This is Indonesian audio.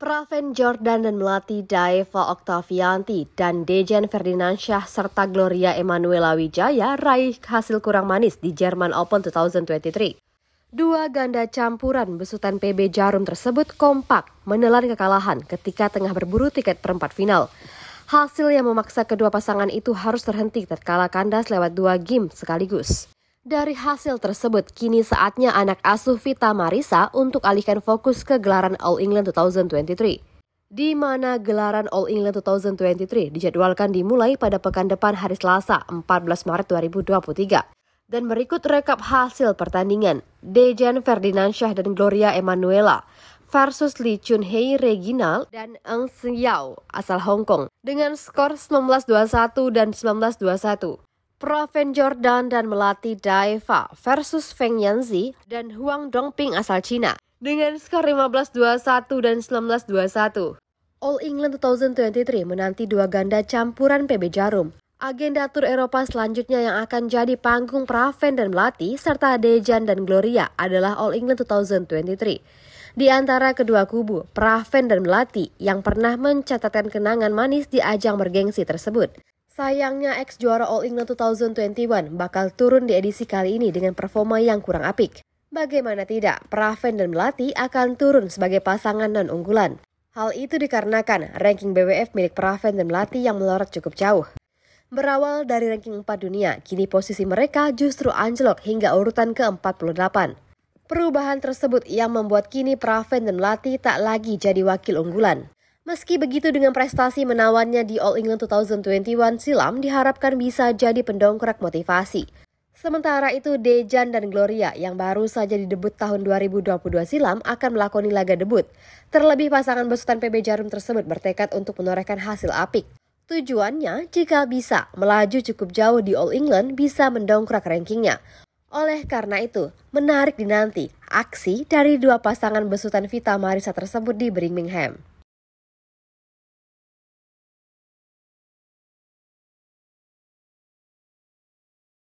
Praven Jordan dan Melati Daeva Oktavianti dan Dejan Ferdinand Syah serta Gloria Emanuela Wijaya raih hasil kurang manis di Jerman Open 2023. Dua ganda campuran besutan PB Jarum tersebut kompak menelan kekalahan ketika tengah berburu tiket perempat final. Hasil yang memaksa kedua pasangan itu harus terhenti terkala kandas lewat dua game sekaligus. Dari hasil tersebut, kini saatnya anak asuh Vita Marisa untuk alihkan fokus ke gelaran All England 2023. Di mana gelaran All England 2023 dijadwalkan dimulai pada pekan depan hari Selasa 14 Maret 2023. Dan berikut rekap hasil pertandingan Dejan Ferdinand Syah dan Gloria Emanuela versus Lee Chun Hei Reginald dan Eng Yao asal Hong Kong dengan skor 19-21 dan 19-21. Proven Jordan dan Melati Daeva versus Feng Yanzi dan Huang Dongping asal Cina dengan skor 15-21 dan 19-21. All England 2023 menanti dua ganda campuran PB Jarum. Agenda tur Eropa selanjutnya yang akan jadi panggung Praven dan Melati serta Dejan dan Gloria adalah All England 2023. Di antara kedua kubu, Praven dan Melati yang pernah mencatatkan kenangan manis di ajang bergengsi tersebut. Sayangnya ex juara All England 2021 bakal turun di edisi kali ini dengan performa yang kurang apik. Bagaimana tidak, Praven dan Melati akan turun sebagai pasangan non-unggulan. Hal itu dikarenakan ranking BWF milik Praven dan Melati yang melorot cukup jauh. Berawal dari ranking 4 dunia, kini posisi mereka justru anjlok hingga urutan ke-48. Perubahan tersebut yang membuat kini Praven dan Melati tak lagi jadi wakil unggulan. Meski begitu dengan prestasi menawannya di All England 2021 silam diharapkan bisa jadi pendongkrak motivasi. Sementara itu Dejan dan Gloria yang baru saja didebut tahun 2022 silam akan melakoni laga debut. Terlebih pasangan besutan PB Jarum tersebut bertekad untuk menorehkan hasil apik. Tujuannya jika bisa melaju cukup jauh di All England bisa mendongkrak rankingnya. Oleh karena itu, menarik dinanti aksi dari dua pasangan besutan Vita Marisa tersebut di Birmingham.